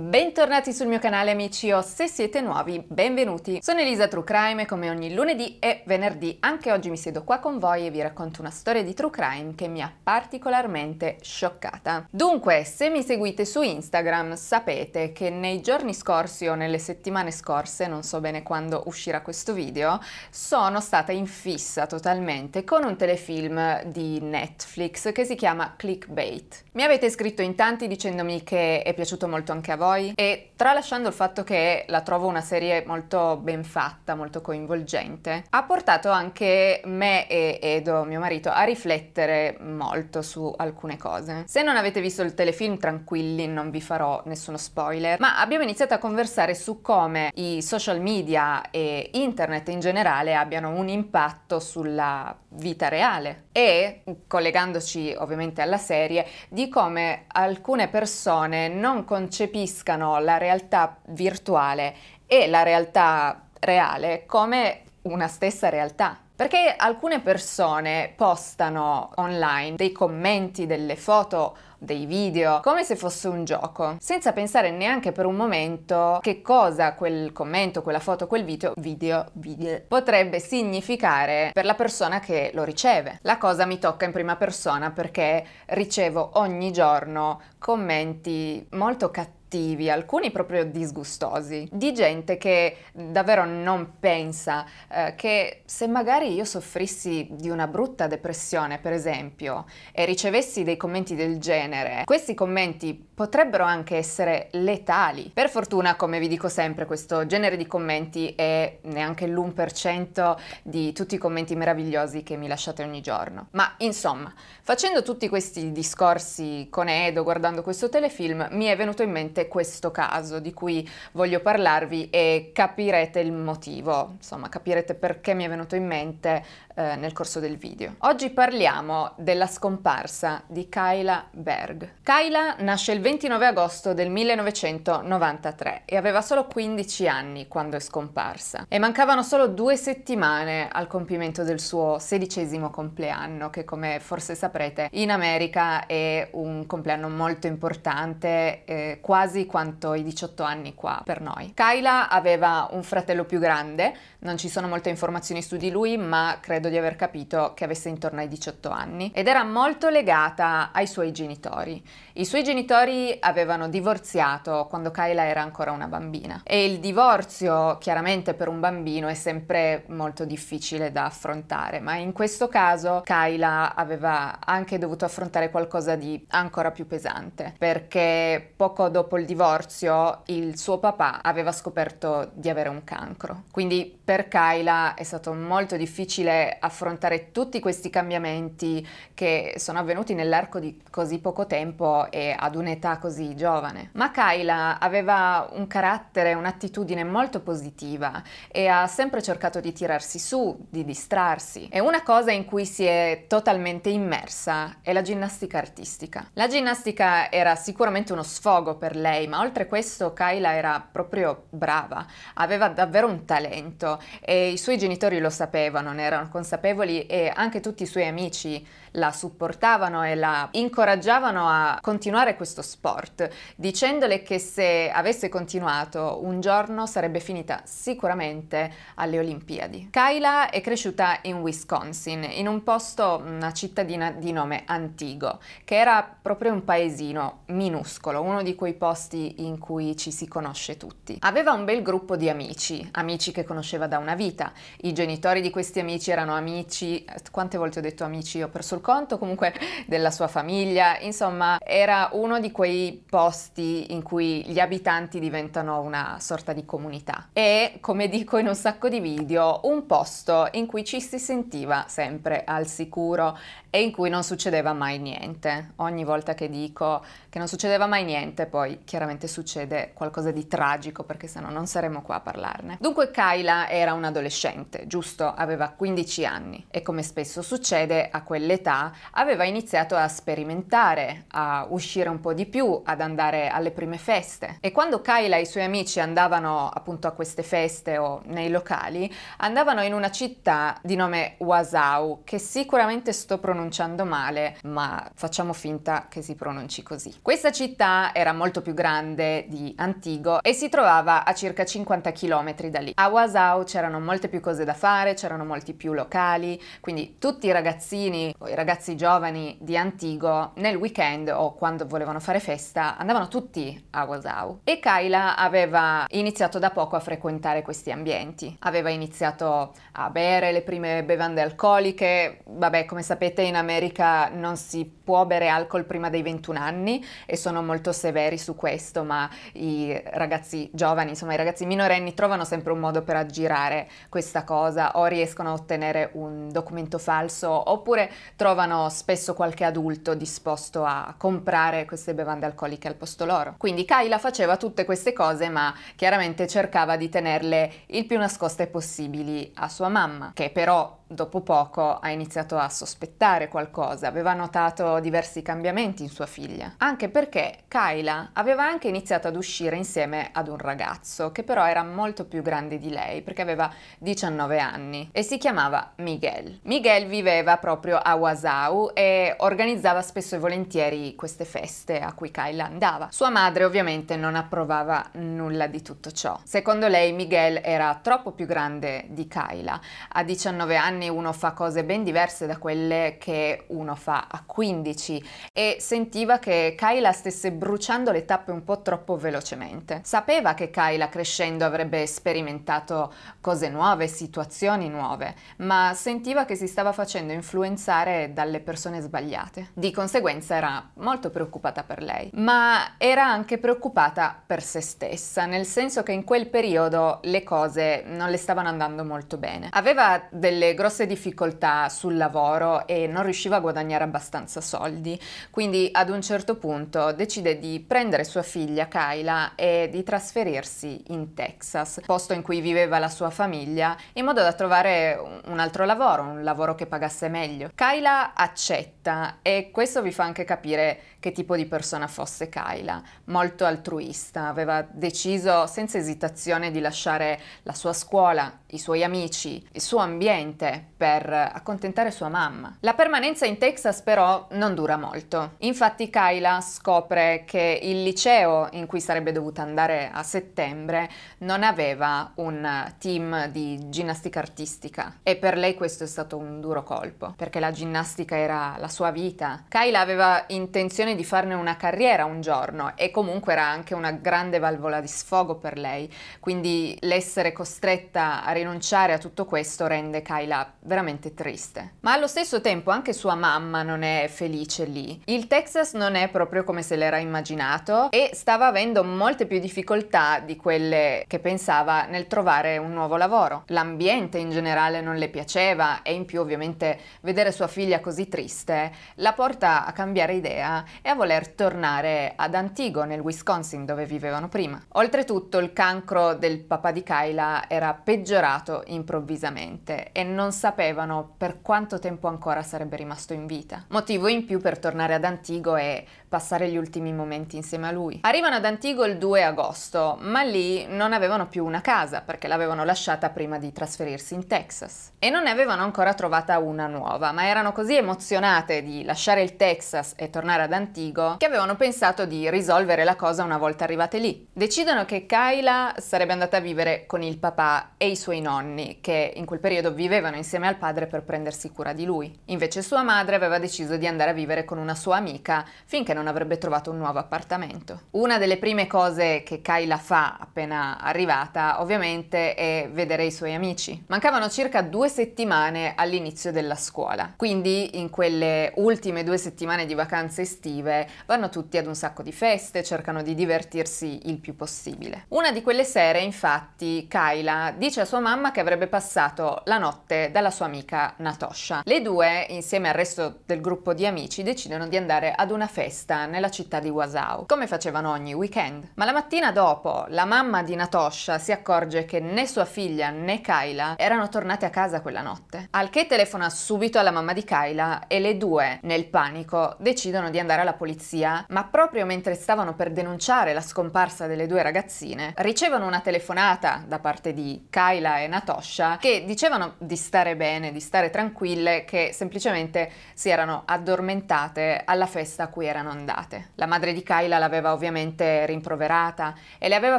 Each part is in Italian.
Bentornati sul mio canale amici o se siete nuovi, benvenuti! Sono Elisa True Crime e come ogni lunedì e venerdì anche oggi mi siedo qua con voi e vi racconto una storia di True Crime che mi ha particolarmente scioccata. Dunque, se mi seguite su Instagram sapete che nei giorni scorsi o nelle settimane scorse, non so bene quando uscirà questo video, sono stata infissa totalmente con un telefilm di Netflix che si chiama Clickbait. Mi avete scritto in tanti dicendomi che è piaciuto molto anche a voi suoi e tralasciando il fatto che la trovo una serie molto ben fatta, molto coinvolgente, ha portato anche me e Edo, mio marito, a riflettere molto su alcune cose. Se non avete visto il telefilm, tranquilli, non vi farò nessuno spoiler, ma abbiamo iniziato a conversare su come i social media e internet in generale abbiano un impatto sulla vita reale e, collegandoci ovviamente alla serie, di come alcune persone non concepiscono percepiscano la realtà virtuale e la realtà reale come una stessa realtà. Perché alcune persone postano online dei commenti, delle foto, dei video, come se fosse un gioco, senza pensare neanche per un momento che cosa quel commento, quella foto, quel video, video, video, potrebbe significare per la persona che lo riceve. La cosa mi tocca in prima persona perché ricevo ogni giorno commenti molto cattivi cattivi, alcuni proprio disgustosi, di gente che davvero non pensa eh, che se magari io soffrissi di una brutta depressione, per esempio, e ricevessi dei commenti del genere, questi commenti potrebbero anche essere letali. Per fortuna, come vi dico sempre, questo genere di commenti è neanche l'1% di tutti i commenti meravigliosi che mi lasciate ogni giorno. Ma insomma, facendo tutti questi discorsi con Edo, guardando questo telefilm, mi è venuto in mente questo caso di cui voglio parlarvi e capirete il motivo, insomma capirete perché mi è venuto in mente eh, nel corso del video. Oggi parliamo della scomparsa di Kyla Berg. Kyla nasce il 29 agosto del 1993 e aveva solo 15 anni quando è scomparsa e mancavano solo due settimane al compimento del suo sedicesimo compleanno che come forse saprete in America è un compleanno molto importante eh, quasi quanto i 18 anni qua per noi. Kyla aveva un fratello più grande non ci sono molte informazioni su di lui, ma credo di aver capito che avesse intorno ai 18 anni ed era molto legata ai suoi genitori. I suoi genitori avevano divorziato quando Kyla era ancora una bambina e il divorzio chiaramente per un bambino è sempre molto difficile da affrontare, ma in questo caso Kyla aveva anche dovuto affrontare qualcosa di ancora più pesante perché poco dopo il divorzio il suo papà aveva scoperto di avere un cancro. Quindi per Kyla è stato molto difficile affrontare tutti questi cambiamenti che sono avvenuti nell'arco di così poco tempo e ad un'età così giovane. Ma Kyla aveva un carattere, un'attitudine molto positiva e ha sempre cercato di tirarsi su, di distrarsi. E una cosa in cui si è totalmente immersa è la ginnastica artistica. La ginnastica era sicuramente uno sfogo per lei, ma oltre questo Kyla era proprio brava, aveva davvero un talento e i suoi genitori lo sapevano, ne erano consapevoli e anche tutti i suoi amici la supportavano e la incoraggiavano a continuare questo sport, dicendole che se avesse continuato un giorno sarebbe finita sicuramente alle Olimpiadi. Kyla è cresciuta in Wisconsin, in un posto, una cittadina di nome Antigo, che era proprio un paesino minuscolo, uno di quei posti in cui ci si conosce tutti. Aveva un bel gruppo di amici, amici che conosceva da una vita. I genitori di questi amici erano amici, quante volte ho detto amici, ho perso sul conto comunque della sua famiglia, insomma era uno di quei posti in cui gli abitanti diventano una sorta di comunità e come dico in un sacco di video un posto in cui ci si sentiva sempre al sicuro e in cui non succedeva mai niente. Ogni volta che dico che non succedeva mai niente, poi chiaramente succede qualcosa di tragico perché sennò non saremmo qua a parlarne. Dunque Kyla era un adolescente, giusto? Aveva 15 anni e come spesso succede a quell'età aveva iniziato a sperimentare, a uscire un po' di più, ad andare alle prime feste. E quando Kyla e i suoi amici andavano appunto a queste feste o nei locali, andavano in una città di nome Wasau che sicuramente sto pronunciando pronunciando male, ma facciamo finta che si pronunci così. Questa città era molto più grande di Antigo e si trovava a circa 50 km da lì. A Wasau c'erano molte più cose da fare, c'erano molti più locali, quindi tutti i ragazzini o i ragazzi giovani di Antigo nel weekend o quando volevano fare festa andavano tutti a Wasau. E Kyla aveva iniziato da poco a frequentare questi ambienti. Aveva iniziato a bere le prime bevande alcoliche, vabbè come sapete in America non si può bere alcol prima dei 21 anni e sono molto severi su questo, ma i ragazzi giovani, insomma i ragazzi minorenni trovano sempre un modo per aggirare questa cosa o riescono a ottenere un documento falso oppure trovano spesso qualche adulto disposto a comprare queste bevande alcoliche al posto loro. Quindi Kyla faceva tutte queste cose ma chiaramente cercava di tenerle il più nascoste possibili a sua mamma, che però dopo poco ha iniziato a sospettare qualcosa, aveva notato diversi cambiamenti in sua figlia, anche perché Kyla aveva anche iniziato ad uscire insieme ad un ragazzo che però era molto più grande di lei perché aveva 19 anni e si chiamava Miguel. Miguel viveva proprio a Wasau e organizzava spesso e volentieri queste feste a cui Kyla andava. Sua madre ovviamente non approvava nulla di tutto ciò. Secondo lei Miguel era troppo più grande di Kyla, a 19 anni anni uno fa cose ben diverse da quelle che uno fa a 15 e sentiva che Kyla stesse bruciando le tappe un po' troppo velocemente. Sapeva che Kyla crescendo avrebbe sperimentato cose nuove, situazioni nuove, ma sentiva che si stava facendo influenzare dalle persone sbagliate. Di conseguenza era molto preoccupata per lei, ma era anche preoccupata per se stessa, nel senso che in quel periodo le cose non le stavano andando molto bene. Aveva delle grosse grosse difficoltà sul lavoro e non riusciva a guadagnare abbastanza soldi, quindi ad un certo punto decide di prendere sua figlia Kyla e di trasferirsi in Texas, posto in cui viveva la sua famiglia, in modo da trovare un altro lavoro, un lavoro che pagasse meglio. Kyla accetta e questo vi fa anche capire che tipo di persona fosse Kyla, molto altruista, aveva deciso senza esitazione di lasciare la sua scuola, i suoi amici, il suo ambiente per accontentare sua mamma. La permanenza in Texas però non dura molto. Infatti Kyla scopre che il liceo in cui sarebbe dovuta andare a settembre non aveva un team di ginnastica artistica e per lei questo è stato un duro colpo perché la ginnastica era la sua vita. Kyla aveva intenzione di farne una carriera un giorno e comunque era anche una grande valvola di sfogo per lei, quindi l'essere costretta a rinunciare a tutto questo rende Kyla veramente triste. Ma allo stesso tempo anche sua mamma non è felice lì. Il Texas non è proprio come se l'era immaginato e stava avendo molte più difficoltà di quelle che pensava nel trovare un nuovo lavoro. L'ambiente in generale non le piaceva e in più ovviamente vedere sua figlia così triste la porta a cambiare idea e a voler tornare ad Antigo nel Wisconsin dove vivevano prima. Oltretutto il cancro del papà di Kyla era peggiorato improvvisamente e non sapevano per quanto tempo ancora sarebbe rimasto in vita. Motivo in più per tornare ad Antigo e passare gli ultimi momenti insieme a lui. Arrivano ad Antigo il 2 agosto, ma lì non avevano più una casa perché l'avevano lasciata prima di trasferirsi in Texas. E non ne avevano ancora trovata una nuova, ma erano così emozionate di lasciare il Texas e tornare ad Antigo che avevano pensato di risolvere la cosa una volta arrivate lì. Decidono che Kyla sarebbe andata a vivere con il papà e i suoi nonni, che in quel periodo vivevano insieme al padre per prendersi cura di lui. Invece sua madre aveva deciso di andare a vivere con una sua amica finché non avrebbe trovato un nuovo appartamento. Una delle prime cose che Kyla fa appena arrivata ovviamente è vedere i suoi amici. Mancavano circa due settimane all'inizio della scuola, quindi in quelle ultime due settimane di vacanze estive vanno tutti ad un sacco di feste, cercano di divertirsi il più possibile. Una di quelle sere infatti Kyla dice a sua mamma che avrebbe passato la notte dalla sua amica Natosha. Le due insieme al resto del gruppo di amici decidono di andare ad una festa festa nella città di Wasau, come facevano ogni weekend. Ma la mattina dopo, la mamma di Natosha si accorge che né sua figlia né Kyla erano tornate a casa quella notte. Al che telefona subito alla mamma di Kyla e le due, nel panico, decidono di andare alla polizia, ma proprio mentre stavano per denunciare la scomparsa delle due ragazzine, ricevono una telefonata da parte di Kyla e Natosha che dicevano di stare bene, di stare tranquille, che semplicemente si erano addormentate alla festa a cui erano andate andate. La madre di Kyla l'aveva ovviamente rimproverata e le aveva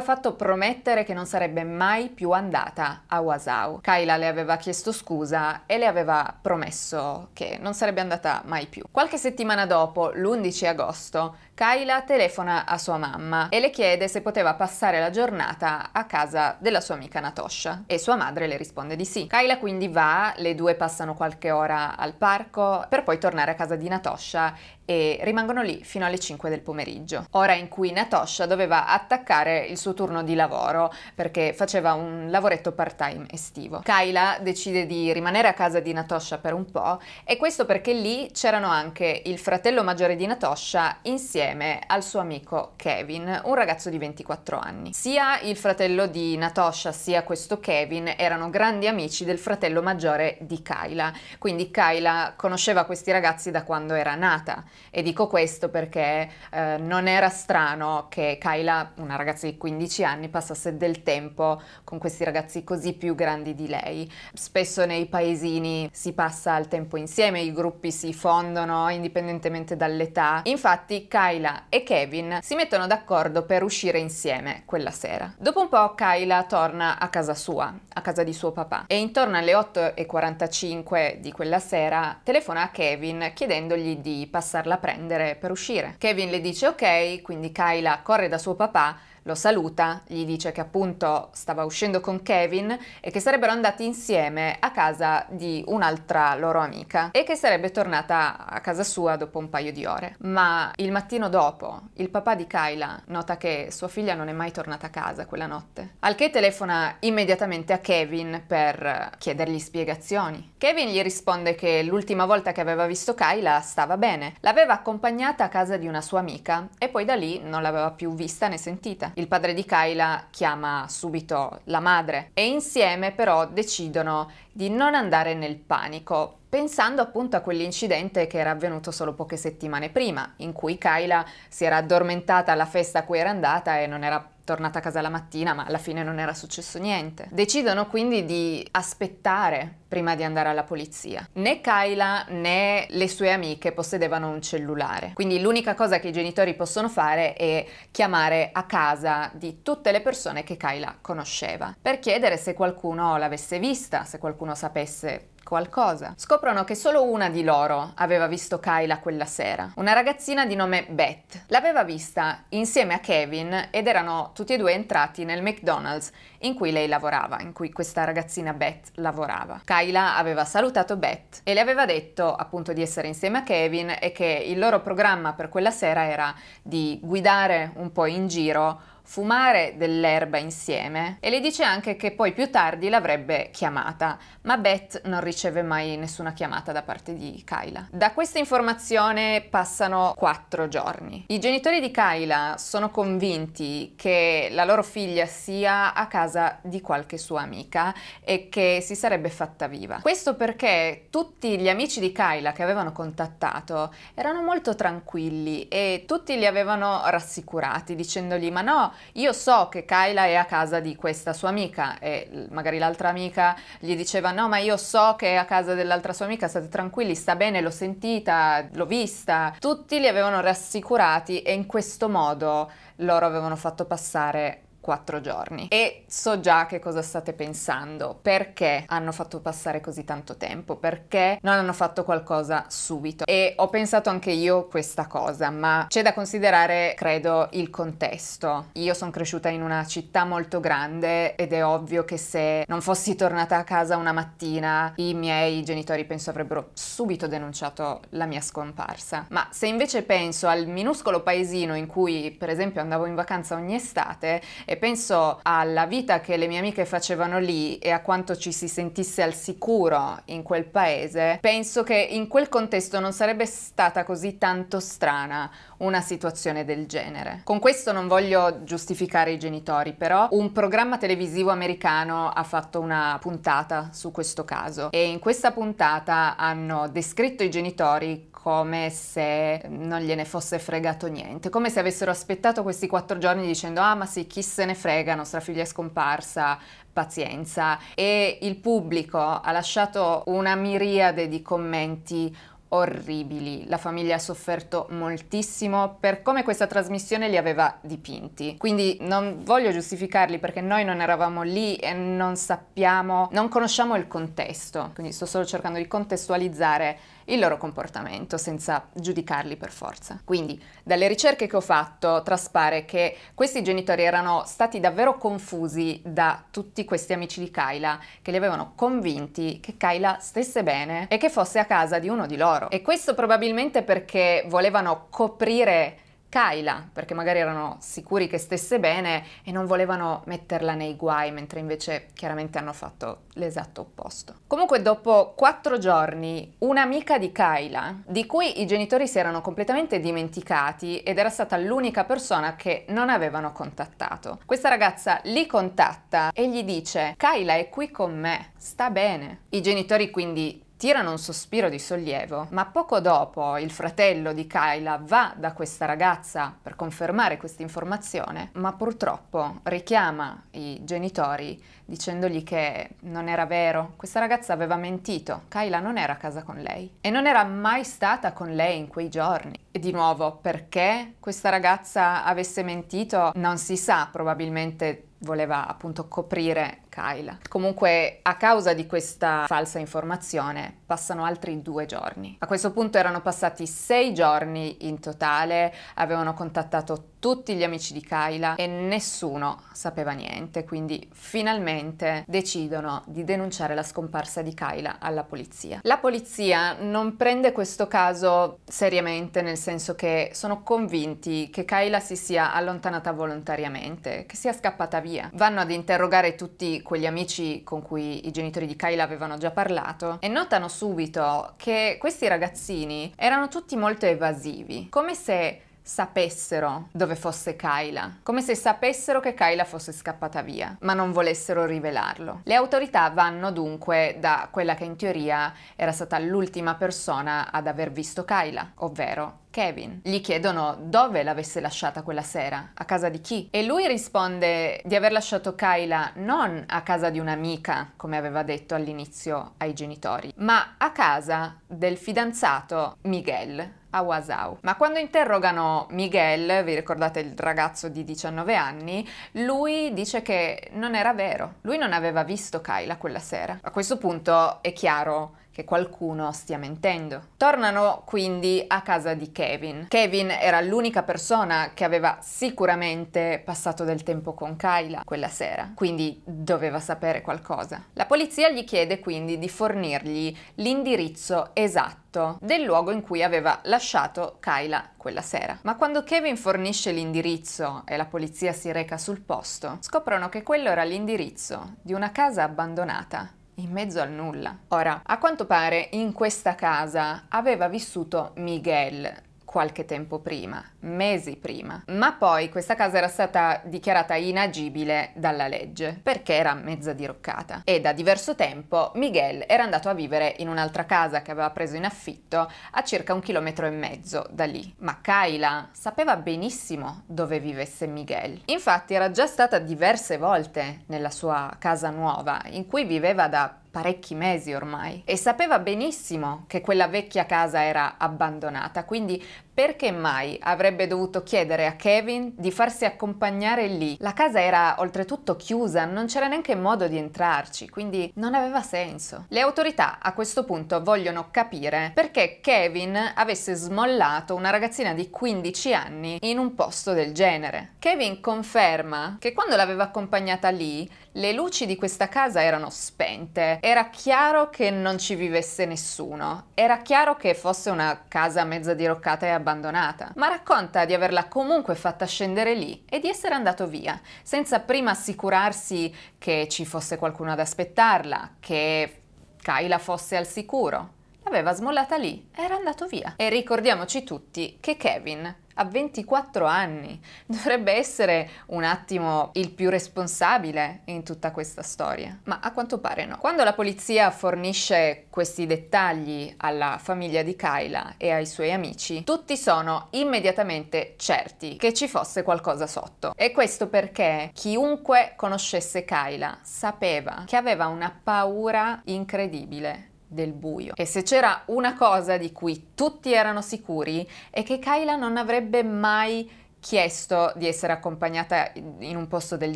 fatto promettere che non sarebbe mai più andata a Wasau. Kyla le aveva chiesto scusa e le aveva promesso che non sarebbe andata mai più. Qualche settimana dopo, l'11 agosto, Kyla telefona a sua mamma e le chiede se poteva passare la giornata a casa della sua amica Natosha e sua madre le risponde di sì. Kyla quindi va, le due passano qualche ora al parco per poi tornare a casa di Natosha e rimangono lì fino alle 5 del pomeriggio, ora in cui Natosha doveva attaccare il suo turno di lavoro perché faceva un lavoretto part-time estivo. Kyla decide di rimanere a casa di Natosha per un po' e questo perché lì c'erano anche il fratello maggiore di Natosha insieme insieme al suo amico Kevin, un ragazzo di 24 anni. Sia il fratello di Natosha sia questo Kevin erano grandi amici del fratello maggiore di Kyla, quindi Kyla conosceva questi ragazzi da quando era nata e dico questo perché eh, non era strano che Kyla, una ragazza di 15 anni, passasse del tempo con questi ragazzi così più grandi di lei. Spesso nei paesini si passa il tempo insieme, i gruppi si fondono indipendentemente dall'età. Infatti Kyla Kyla e Kevin si mettono d'accordo per uscire insieme quella sera. Dopo un po' Kyla torna a casa sua, a casa di suo papà, e intorno alle 8.45 di quella sera telefona a Kevin chiedendogli di passarla a prendere per uscire. Kevin le dice ok, quindi Kyla corre da suo papà lo saluta, gli dice che appunto stava uscendo con Kevin e che sarebbero andati insieme a casa di un'altra loro amica e che sarebbe tornata a casa sua dopo un paio di ore. Ma il mattino dopo il papà di Kyla nota che sua figlia non è mai tornata a casa quella notte, al che telefona immediatamente a Kevin per chiedergli spiegazioni. Kevin gli risponde che l'ultima volta che aveva visto Kyla stava bene, l'aveva accompagnata a casa di una sua amica e poi da lì non l'aveva più vista né sentita. Il padre di Kyla chiama subito la madre e insieme però decidono di non andare nel panico pensando appunto a quell'incidente che era avvenuto solo poche settimane prima, in cui Kyla si era addormentata alla festa a cui era andata e non era tornata a casa la mattina, ma alla fine non era successo niente. Decidono quindi di aspettare prima di andare alla polizia. Né Kyla né le sue amiche possedevano un cellulare, quindi l'unica cosa che i genitori possono fare è chiamare a casa di tutte le persone che Kyla conosceva per chiedere se qualcuno l'avesse vista, se qualcuno sapesse qualcosa. Scoprono che solo una di loro aveva visto Kyla quella sera, una ragazzina di nome Beth. L'aveva vista insieme a Kevin ed erano tutti e due entrati nel McDonald's in cui lei lavorava, in cui questa ragazzina Beth lavorava. Kyla aveva salutato Beth e le aveva detto appunto di essere insieme a Kevin e che il loro programma per quella sera era di guidare un po' in giro fumare dell'erba insieme e le dice anche che poi più tardi l'avrebbe chiamata, ma Beth non riceve mai nessuna chiamata da parte di Kyla. Da questa informazione passano quattro giorni. I genitori di Kyla sono convinti che la loro figlia sia a casa di qualche sua amica e che si sarebbe fatta viva. Questo perché tutti gli amici di Kyla che avevano contattato erano molto tranquilli e tutti li avevano rassicurati dicendogli ma no, io so che Kyla è a casa di questa sua amica e magari l'altra amica gli diceva no ma io so che è a casa dell'altra sua amica, state tranquilli, sta bene, l'ho sentita, l'ho vista. Tutti li avevano rassicurati e in questo modo loro avevano fatto passare quattro giorni. E so già che cosa state pensando, perché hanno fatto passare così tanto tempo, perché non hanno fatto qualcosa subito. E ho pensato anche io questa cosa, ma c'è da considerare, credo, il contesto. Io sono cresciuta in una città molto grande ed è ovvio che se non fossi tornata a casa una mattina, i miei genitori penso avrebbero subito denunciato la mia scomparsa. Ma se invece penso al minuscolo paesino in cui, per esempio, andavo in vacanza ogni estate, e penso alla vita che le mie amiche facevano lì e a quanto ci si sentisse al sicuro in quel paese, penso che in quel contesto non sarebbe stata così tanto strana una situazione del genere. Con questo non voglio giustificare i genitori, però un programma televisivo americano ha fatto una puntata su questo caso e in questa puntata hanno descritto i genitori come se non gliene fosse fregato niente, come se avessero aspettato questi quattro giorni dicendo ah ma sì chi se ne frega, nostra figlia è scomparsa, pazienza e il pubblico ha lasciato una miriade di commenti orribili. La famiglia ha sofferto moltissimo per come questa trasmissione li aveva dipinti. Quindi non voglio giustificarli perché noi non eravamo lì e non sappiamo, non conosciamo il contesto. Quindi sto solo cercando di contestualizzare il loro comportamento senza giudicarli per forza. Quindi dalle ricerche che ho fatto traspare che questi genitori erano stati davvero confusi da tutti questi amici di Kyla che li avevano convinti che Kyla stesse bene e che fosse a casa di uno di loro. E questo probabilmente perché volevano coprire Kyla, perché magari erano sicuri che stesse bene e non volevano metterla nei guai, mentre invece chiaramente hanno fatto l'esatto opposto. Comunque dopo quattro giorni un'amica di Kyla, di cui i genitori si erano completamente dimenticati ed era stata l'unica persona che non avevano contattato, questa ragazza li contatta e gli dice Kyla è qui con me, sta bene. I genitori quindi tirano un sospiro di sollievo, ma poco dopo il fratello di Kyla va da questa ragazza per confermare questa informazione, ma purtroppo richiama i genitori dicendogli che non era vero, questa ragazza aveva mentito, Kyla non era a casa con lei e non era mai stata con lei in quei giorni. E di nuovo, perché questa ragazza avesse mentito non si sa, probabilmente voleva appunto coprire Kyla. Comunque, a causa di questa falsa informazione, passano altri due giorni. A questo punto erano passati sei giorni in totale, avevano contattato tutti gli amici di Kyla e nessuno sapeva niente, quindi finalmente decidono di denunciare la scomparsa di Kyla alla polizia. La polizia non prende questo caso seriamente nel senso che sono convinti che Kyla si sia allontanata volontariamente, che sia scappata via. Vanno ad interrogare tutti tutti quegli amici con cui i genitori di Kyla avevano già parlato e notano subito che questi ragazzini erano tutti molto evasivi, come se sapessero dove fosse Kyla, come se sapessero che Kyla fosse scappata via, ma non volessero rivelarlo. Le autorità vanno dunque da quella che in teoria era stata l'ultima persona ad aver visto Kyla, ovvero Kevin. Gli chiedono dove l'avesse lasciata quella sera, a casa di chi? E lui risponde di aver lasciato Kyla non a casa di un'amica, come aveva detto all'inizio ai genitori, ma a casa del fidanzato Miguel, a Wasau. Ma quando interrogano Miguel, vi ricordate il ragazzo di 19 anni, lui dice che non era vero, lui non aveva visto Kyla quella sera. A questo punto è chiaro che qualcuno stia mentendo. Tornano quindi a casa di Kevin. Kevin era l'unica persona che aveva sicuramente passato del tempo con Kyla quella sera, quindi doveva sapere qualcosa. La polizia gli chiede quindi di fornirgli l'indirizzo esatto del luogo in cui aveva lasciato Kyla quella sera. Ma quando Kevin fornisce l'indirizzo e la polizia si reca sul posto, scoprono che quello era l'indirizzo di una casa abbandonata in mezzo al nulla. Ora, a quanto pare in questa casa aveva vissuto Miguel qualche tempo prima mesi prima. Ma poi questa casa era stata dichiarata inagibile dalla legge perché era mezza diroccata e da diverso tempo Miguel era andato a vivere in un'altra casa che aveva preso in affitto a circa un chilometro e mezzo da lì. Ma Kayla sapeva benissimo dove vivesse Miguel. Infatti era già stata diverse volte nella sua casa nuova in cui viveva da parecchi mesi ormai e sapeva benissimo che quella vecchia casa era abbandonata, quindi perché mai avrebbe dovuto chiedere a Kevin di farsi accompagnare lì? La casa era oltretutto chiusa, non c'era neanche modo di entrarci, quindi non aveva senso. Le autorità a questo punto vogliono capire perché Kevin avesse smollato una ragazzina di 15 anni in un posto del genere. Kevin conferma che quando l'aveva accompagnata lì, le luci di questa casa erano spente, era chiaro che non ci vivesse nessuno, era chiaro che fosse una casa mezza diroccata e abbandonata abbandonata, ma racconta di averla comunque fatta scendere lì e di essere andato via, senza prima assicurarsi che ci fosse qualcuno ad aspettarla, che Kyla fosse al sicuro. L'aveva smollata lì, era andato via. E ricordiamoci tutti che Kevin a 24 anni. Dovrebbe essere un attimo il più responsabile in tutta questa storia, ma a quanto pare no. Quando la polizia fornisce questi dettagli alla famiglia di Kyla e ai suoi amici, tutti sono immediatamente certi che ci fosse qualcosa sotto. E questo perché chiunque conoscesse Kyla sapeva che aveva una paura incredibile del buio. E se c'era una cosa di cui tutti erano sicuri è che Kyla non avrebbe mai chiesto di essere accompagnata in un posto del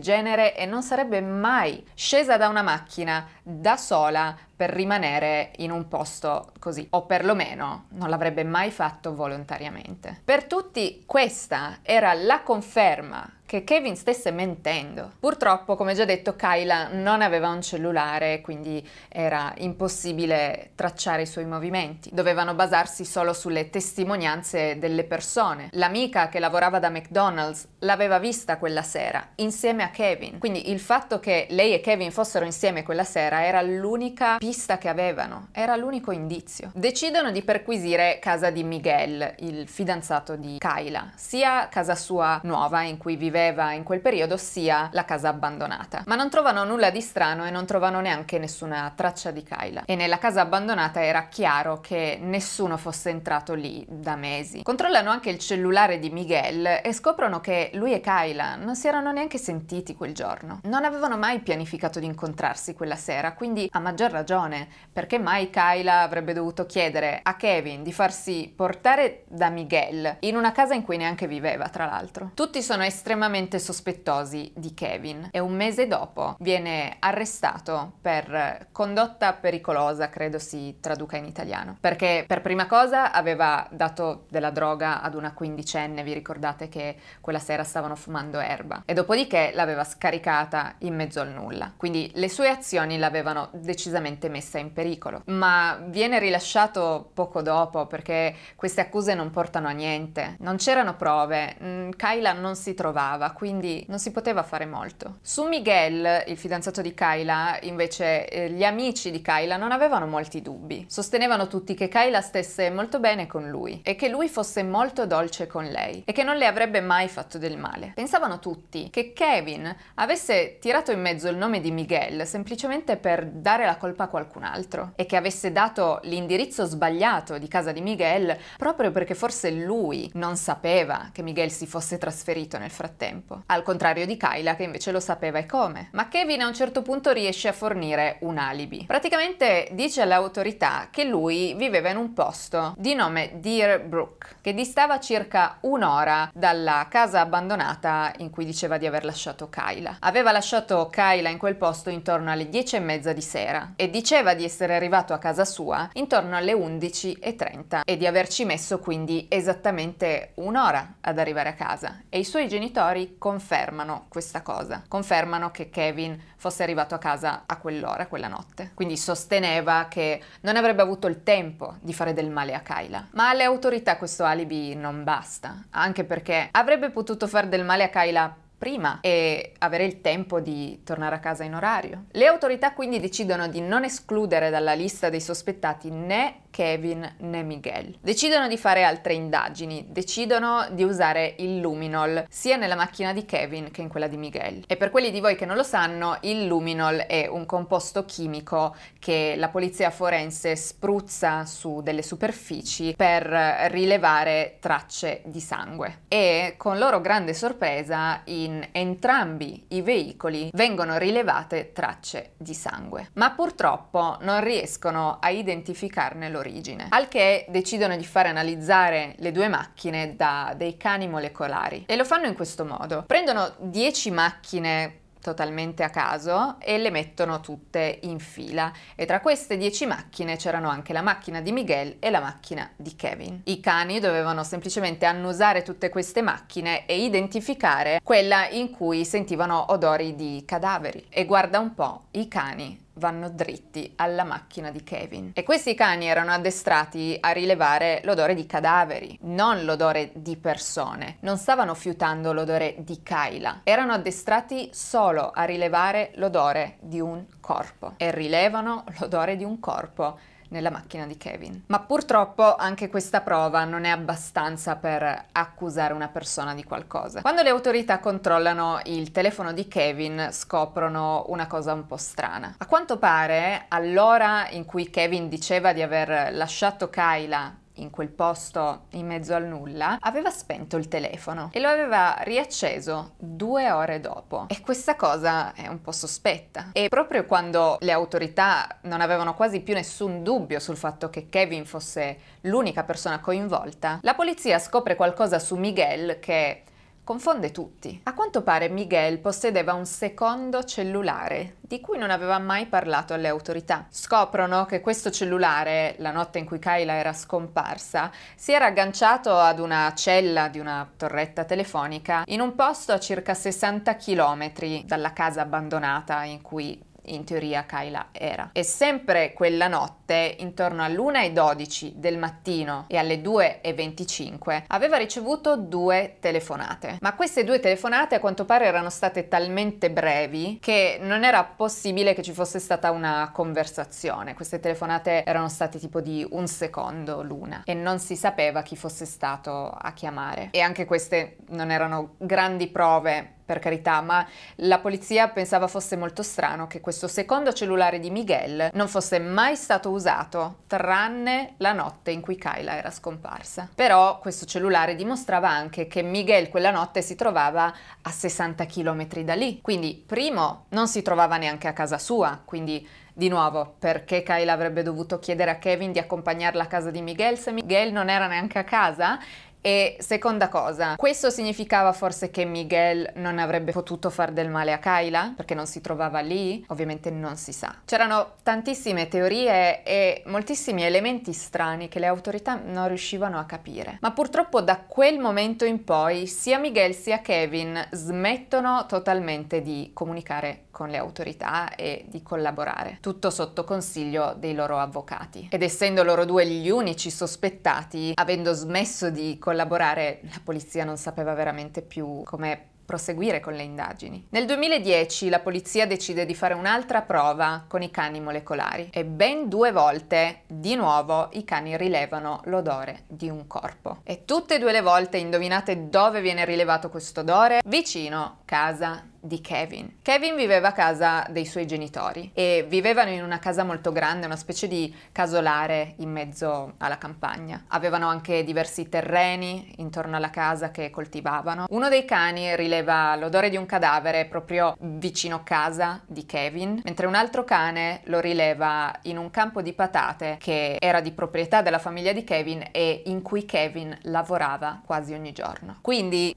genere e non sarebbe mai scesa da una macchina da sola per rimanere in un posto così, o perlomeno non l'avrebbe mai fatto volontariamente. Per tutti questa era la conferma che Kevin stesse mentendo. Purtroppo, come già detto, Kyla non aveva un cellulare, quindi era impossibile tracciare i suoi movimenti. Dovevano basarsi solo sulle testimonianze delle persone. L'amica che lavorava da McDonald's l'aveva vista quella sera, insieme a Kevin. Quindi il fatto che lei e Kevin fossero insieme quella sera era l'unica pista che avevano, era l'unico indizio. Decidono di perquisire casa di Miguel, il fidanzato di Kyla, sia casa sua nuova in cui viveva, succedeva in quel periodo sia la casa abbandonata. Ma non trovano nulla di strano e non trovano neanche nessuna traccia di Kyla. E nella casa abbandonata era chiaro che nessuno fosse entrato lì da mesi. Controllano anche il cellulare di Miguel e scoprono che lui e Kyla non si erano neanche sentiti quel giorno. Non avevano mai pianificato di incontrarsi quella sera, quindi a maggior ragione, perché mai Kyla avrebbe dovuto chiedere a Kevin di farsi portare da Miguel in una casa in cui neanche viveva, tra l'altro. Tutti sono estremamente estremamente sospettosi di Kevin e un mese dopo viene arrestato per condotta pericolosa, credo si traduca in italiano, perché per prima cosa aveva dato della droga ad una quindicenne, vi ricordate che quella sera stavano fumando erba, e dopodiché l'aveva scaricata in mezzo al nulla. Quindi le sue azioni l'avevano decisamente messa in pericolo, ma viene rilasciato poco dopo perché queste accuse non portano a niente, non c'erano prove, mm, Kyla non si trovava lavorava, quindi non si poteva fare molto. Su Miguel, il fidanzato di Kyla, invece eh, gli amici di Kyla non avevano molti dubbi. Sostenevano tutti che Kyla stesse molto bene con lui e che lui fosse molto dolce con lei e che non le avrebbe mai fatto del male. Pensavano tutti che Kevin avesse tirato in mezzo il nome di Miguel semplicemente per dare la colpa a qualcun altro e che avesse dato l'indirizzo sbagliato di casa di Miguel proprio perché forse lui non sapeva che Miguel si fosse trasferito nel frattempo tempo, al contrario di Kyla che invece lo sapeva e come, ma Kevin a un certo punto riesce a fornire un alibi. Praticamente dice alle autorità che lui viveva in un posto di nome Deer Brook, che distava circa un'ora dalla casa abbandonata in cui diceva di aver lasciato Kyla. Aveva lasciato Kyla in quel posto intorno alle 10 e mezza di sera e diceva di essere arrivato a casa sua intorno alle 11.30 e di averci messo quindi esattamente un'ora ad arrivare a casa e i suoi genitori laboratori confermano questa cosa, confermano che Kevin fosse arrivato a casa a quell'ora, quella notte. Quindi sosteneva che non avrebbe avuto il tempo di fare del male a Kyla. Ma alle autorità questo alibi non basta, anche perché avrebbe potuto fare del male a Kyla prima e avere il tempo di tornare a casa in orario. Le autorità quindi decidono di non escludere dalla lista dei sospettati né Kevin né Miguel. Decidono di fare altre indagini, decidono di usare il luminol sia nella macchina di Kevin che in quella di Miguel. E per quelli di voi che non lo sanno, il luminol è un composto chimico che la polizia forense spruzza su delle superfici per rilevare tracce di sangue. E con loro grande sorpresa i in entrambi i veicoli vengono rilevate tracce di sangue, ma purtroppo non riescono a identificarne l'origine, al che decidono di fare analizzare le due macchine da dei cani molecolari e lo fanno in questo modo. Prendono 10 macchine totalmente a caso e le mettono tutte in fila e tra queste dieci macchine c'erano anche la macchina di Miguel e la macchina di Kevin. I cani dovevano semplicemente annusare tutte queste macchine e identificare quella in cui sentivano odori di cadaveri e guarda un po', i cani vanno dritti alla macchina di Kevin. E questi cani erano addestrati a rilevare l'odore di cadaveri, non l'odore di persone. Non stavano fiutando l'odore di Kyla, erano addestrati solo a rilevare l'odore di un corpo. E rilevano l'odore di un corpo nella macchina di Kevin. Ma purtroppo anche questa prova non è abbastanza per accusare una persona di qualcosa. Quando le autorità controllano il telefono di Kevin scoprono una cosa un po' strana. A quanto pare all'ora in cui Kevin diceva di aver lasciato Kyla in quel posto in mezzo al nulla, aveva spento il telefono e lo aveva riacceso due ore dopo. E questa cosa è un po' sospetta. E proprio quando le autorità non avevano quasi più nessun dubbio sul fatto che Kevin fosse l'unica persona coinvolta, la polizia scopre qualcosa su Miguel che Confonde tutti. A quanto pare Miguel possedeva un secondo cellulare, di cui non aveva mai parlato alle autorità. Scoprono che questo cellulare, la notte in cui Kyla era scomparsa, si era agganciato ad una cella di una torretta telefonica in un posto a circa 60 km dalla casa abbandonata in cui in teoria Kyla era. E sempre quella notte, intorno all'1.12 del mattino e alle 2.25, aveva ricevuto due telefonate. Ma queste due telefonate a quanto pare erano state talmente brevi che non era possibile che ci fosse stata una conversazione. Queste telefonate erano state tipo di un secondo l'una e non si sapeva chi fosse stato a chiamare. E anche queste non erano grandi prove per carità, ma la polizia pensava fosse molto strano che questo secondo cellulare di Miguel non fosse mai stato usato, tranne la notte in cui Kyla era scomparsa. Però questo cellulare dimostrava anche che Miguel quella notte si trovava a 60 km da lì. Quindi, primo, non si trovava neanche a casa sua, quindi di nuovo, perché Kyla avrebbe dovuto chiedere a Kevin di accompagnarla a casa di Miguel se Miguel non era neanche a casa? E seconda cosa, questo significava forse che Miguel non avrebbe potuto far del male a Kyla perché non si trovava lì? Ovviamente non si sa. C'erano tantissime teorie e moltissimi elementi strani che le autorità non riuscivano a capire. Ma purtroppo da quel momento in poi sia Miguel sia Kevin smettono totalmente di comunicare con le autorità e di collaborare, tutto sotto consiglio dei loro avvocati. Ed essendo loro due gli unici sospettati, avendo smesso di collaborare, la polizia non sapeva veramente più come proseguire con le indagini. Nel 2010 la polizia decide di fare un'altra prova con i cani molecolari e ben due volte di nuovo i cani rilevano l'odore di un corpo. E tutte e due le volte indovinate dove viene rilevato questo odore? Vicino casa di Kevin. Kevin viveva a casa dei suoi genitori e vivevano in una casa molto grande, una specie di casolare in mezzo alla campagna. Avevano anche diversi terreni intorno alla casa che coltivavano. Uno dei cani rileva l'odore di un cadavere proprio vicino casa di Kevin, mentre un altro cane lo rileva in un campo di patate che era di proprietà della famiglia di Kevin e in cui Kevin lavorava quasi ogni giorno. Quindi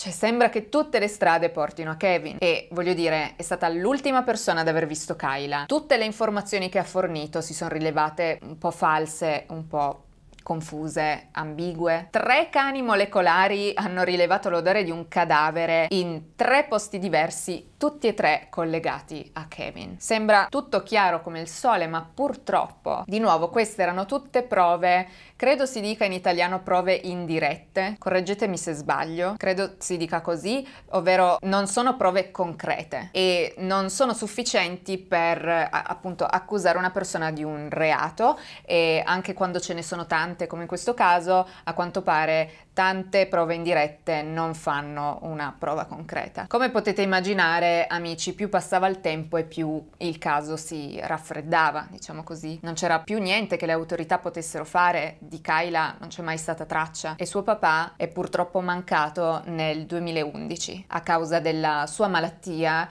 cioè sembra che tutte le strade portino a Kevin e voglio dire è stata l'ultima persona ad aver visto Kyla. Tutte le informazioni che ha fornito si sono rilevate un po' false, un po' confuse, ambigue. Tre cani molecolari hanno rilevato l'odore di un cadavere in tre posti diversi, tutti e tre collegati a Kevin. Sembra tutto chiaro come il sole, ma purtroppo, di nuovo, queste erano tutte prove Credo si dica in italiano prove indirette, correggetemi se sbaglio, credo si dica così, ovvero non sono prove concrete e non sono sufficienti per appunto accusare una persona di un reato e anche quando ce ne sono tante come in questo caso, a quanto pare tante prove indirette non fanno una prova concreta. Come potete immaginare, amici, più passava il tempo e più il caso si raffreddava, diciamo così. Non c'era più niente che le autorità potessero fare di Kyla non c'è mai stata traccia e suo papà è purtroppo mancato nel 2011 a causa della sua malattia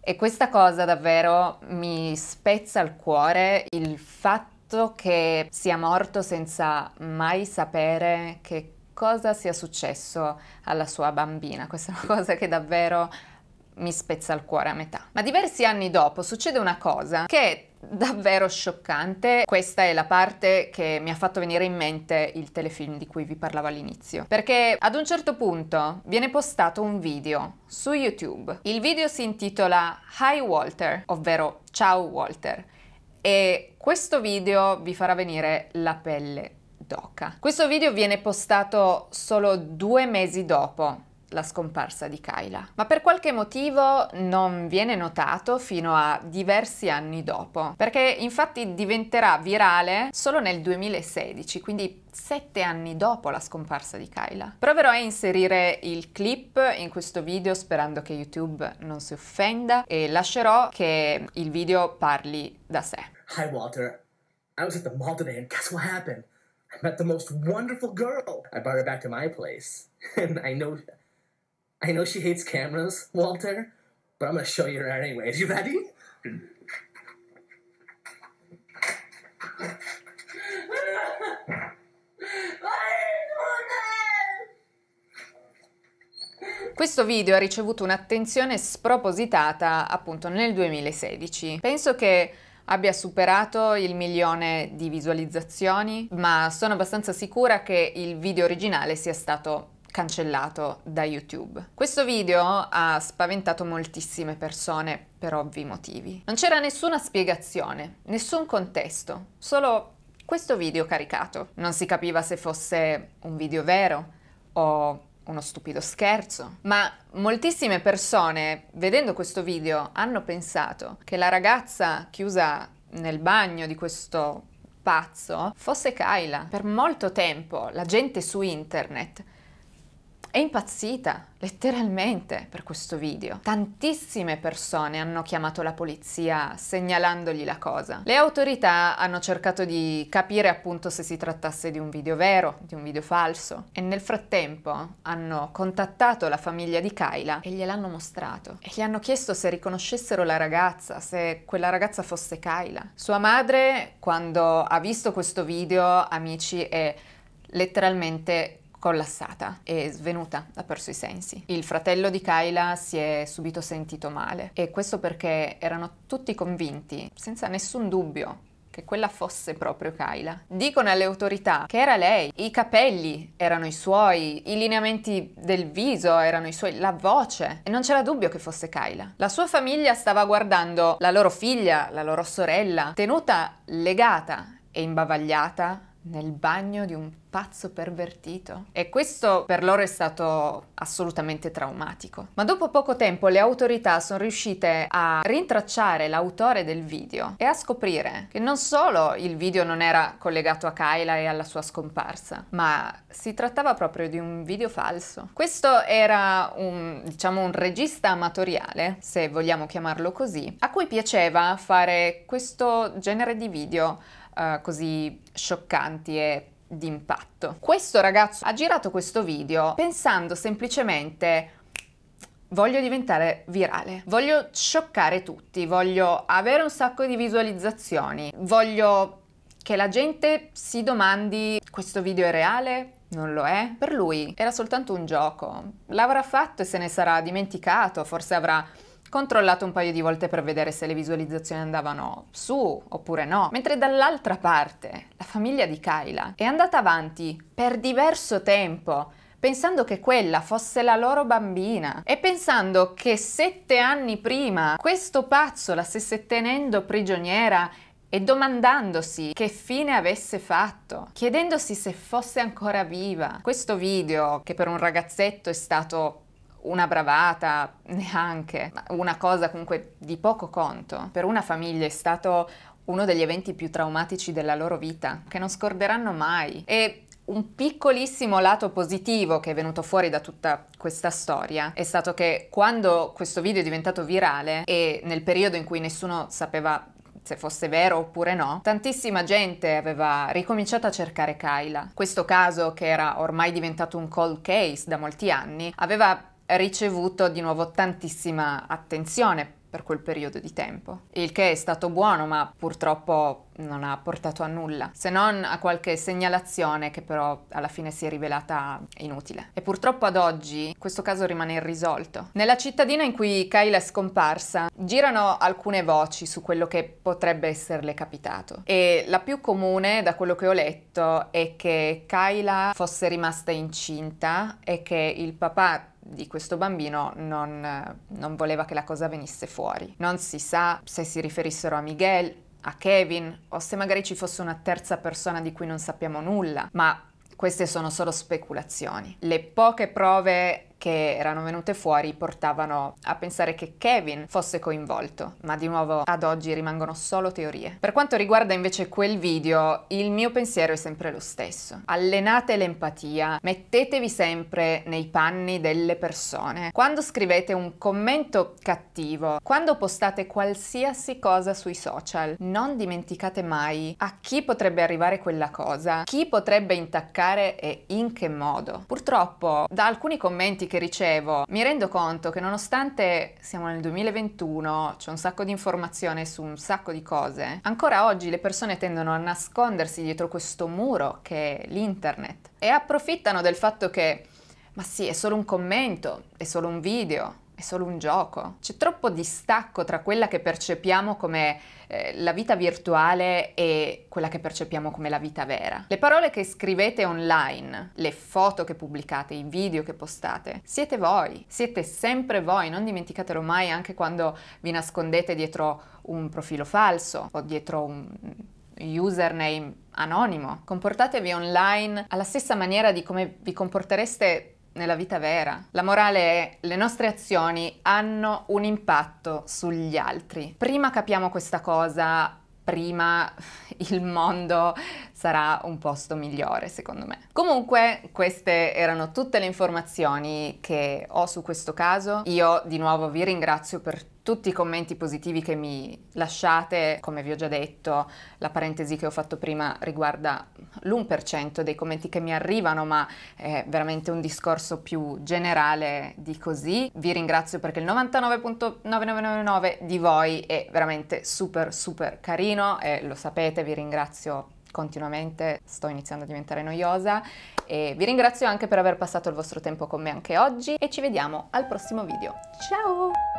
e questa cosa davvero mi spezza il cuore il fatto che sia morto senza mai sapere che cosa sia successo alla sua bambina. Questa è una cosa che davvero mi spezza il cuore a metà. Ma diversi anni dopo succede una cosa che davvero scioccante. Questa è la parte che mi ha fatto venire in mente il telefilm di cui vi parlavo all'inizio. Perché ad un certo punto viene postato un video su YouTube. Il video si intitola Hi Walter, ovvero Ciao Walter. E questo video vi farà venire la pelle d'oca. Questo video viene postato solo due mesi dopo la scomparsa di Kyla, ma per qualche motivo non viene notato fino a diversi anni dopo, perché infatti diventerà virale solo nel 2016, quindi sette anni dopo la scomparsa di Kyla. Proverò a inserire il clip in questo video sperando che YouTube non si offenda e lascerò che il video parli da sé. Hi Walter, I was at the mall today and guess what happened? I met the most wonderful girl. I brought her back to my place and I know i know she hates cameras, Walter, but I'm gonna show you her anyways. You ready? Questo video ha ricevuto un'attenzione spropositata appunto nel 2016. Penso che abbia superato il milione di visualizzazioni, ma sono abbastanza sicura che il video originale sia stato cancellato da YouTube. Questo video ha spaventato moltissime persone per ovvi motivi. Non c'era nessuna spiegazione, nessun contesto, solo questo video caricato. Non si capiva se fosse un video vero o uno stupido scherzo, ma moltissime persone vedendo questo video hanno pensato che la ragazza chiusa nel bagno di questo pazzo fosse Kyla. Per molto tempo la gente su internet è impazzita, letteralmente, per questo video. Tantissime persone hanno chiamato la polizia segnalandogli la cosa. Le autorità hanno cercato di capire appunto se si trattasse di un video vero, di un video falso e nel frattempo hanno contattato la famiglia di Kyla e gliel'hanno mostrato e gli hanno chiesto se riconoscessero la ragazza, se quella ragazza fosse Kyla. Sua madre, quando ha visto questo video, amici, è letteralmente collassata e svenuta, ha perso i sensi. Il fratello di Kyla si è subito sentito male e questo perché erano tutti convinti, senza nessun dubbio, che quella fosse proprio Kyla. Dicono alle autorità che era lei, i capelli erano i suoi, i lineamenti del viso erano i suoi, la voce e non c'era dubbio che fosse Kyla. La sua famiglia stava guardando la loro figlia, la loro sorella, tenuta legata e imbavagliata nel bagno di un pazzo pervertito. E questo per loro è stato assolutamente traumatico. Ma dopo poco tempo le autorità sono riuscite a rintracciare l'autore del video e a scoprire che non solo il video non era collegato a Kyla e alla sua scomparsa, ma si trattava proprio di un video falso. Questo era un, diciamo, un regista amatoriale, se vogliamo chiamarlo così, a cui piaceva fare questo genere di video uh, così scioccanti e d'impatto. Questo ragazzo ha girato questo video pensando semplicemente voglio diventare virale, voglio scioccare tutti, voglio avere un sacco di visualizzazioni, voglio che la gente si domandi questo video è reale? Non lo è? Per lui era soltanto un gioco. L'avrà fatto e se ne sarà dimenticato, forse avrà controllato un paio di volte per vedere se le visualizzazioni andavano su oppure no, mentre dall'altra parte la famiglia di Kyla è andata avanti per diverso tempo pensando che quella fosse la loro bambina e pensando che sette anni prima questo pazzo la stesse tenendo prigioniera e domandandosi che fine avesse fatto, chiedendosi se fosse ancora viva. Questo video, che per un ragazzetto è stato una bravata neanche, una cosa comunque di poco conto. Per una famiglia è stato uno degli eventi più traumatici della loro vita, che non scorderanno mai. E un piccolissimo lato positivo che è venuto fuori da tutta questa storia è stato che quando questo video è diventato virale e nel periodo in cui nessuno sapeva se fosse vero oppure no, tantissima gente aveva ricominciato a cercare Kyla. Questo caso, che era ormai diventato un cold case da molti anni, aveva ricevuto di nuovo tantissima attenzione per quel periodo di tempo, il che è stato buono ma purtroppo non ha portato a nulla, se non a qualche segnalazione che però alla fine si è rivelata inutile. E purtroppo ad oggi questo caso rimane irrisolto. Nella cittadina in cui Kayla è scomparsa girano alcune voci su quello che potrebbe esserle capitato e la più comune da quello che ho letto è che Kayla fosse rimasta incinta e che il papà di questo bambino non, non voleva che la cosa venisse fuori. Non si sa se si riferissero a Miguel, a Kevin o se magari ci fosse una terza persona di cui non sappiamo nulla, ma queste sono solo speculazioni. Le poche prove che erano venute fuori portavano a pensare che Kevin fosse coinvolto, ma di nuovo ad oggi rimangono solo teorie. Per quanto riguarda invece quel video, il mio pensiero è sempre lo stesso. Allenate l'empatia, mettetevi sempre nei panni delle persone. Quando scrivete un commento cattivo, quando postate qualsiasi cosa sui social, non dimenticate mai a chi potrebbe arrivare quella cosa, chi potrebbe intaccare e in che modo. Purtroppo, da alcuni commenti che che ricevo, mi rendo conto che nonostante siamo nel 2021, c'è un sacco di informazione su un sacco di cose, ancora oggi le persone tendono a nascondersi dietro questo muro che è l'internet e approfittano del fatto che, ma sì, è solo un commento, è solo un video, è solo un gioco. C'è troppo distacco tra quella che percepiamo come eh, la vita virtuale e quella che percepiamo come la vita vera. Le parole che scrivete online, le foto che pubblicate, i video che postate, siete voi, siete sempre voi, non dimenticatelo mai anche quando vi nascondete dietro un profilo falso o dietro un username anonimo. Comportatevi online alla stessa maniera di come vi comportereste nella vita vera. La morale è le nostre azioni hanno un impatto sugli altri. Prima capiamo questa cosa, prima il mondo sarà un posto migliore, secondo me. Comunque, queste erano tutte le informazioni che ho su questo caso. Io di nuovo vi ringrazio per tutti i commenti positivi che mi lasciate, come vi ho già detto, la parentesi che ho fatto prima riguarda l'1% dei commenti che mi arrivano, ma è veramente un discorso più generale di così. Vi ringrazio perché il 99.9999 di voi è veramente super super carino e lo sapete, vi ringrazio continuamente, sto iniziando a diventare noiosa e vi ringrazio anche per aver passato il vostro tempo con me anche oggi e ci vediamo al prossimo video. Ciao!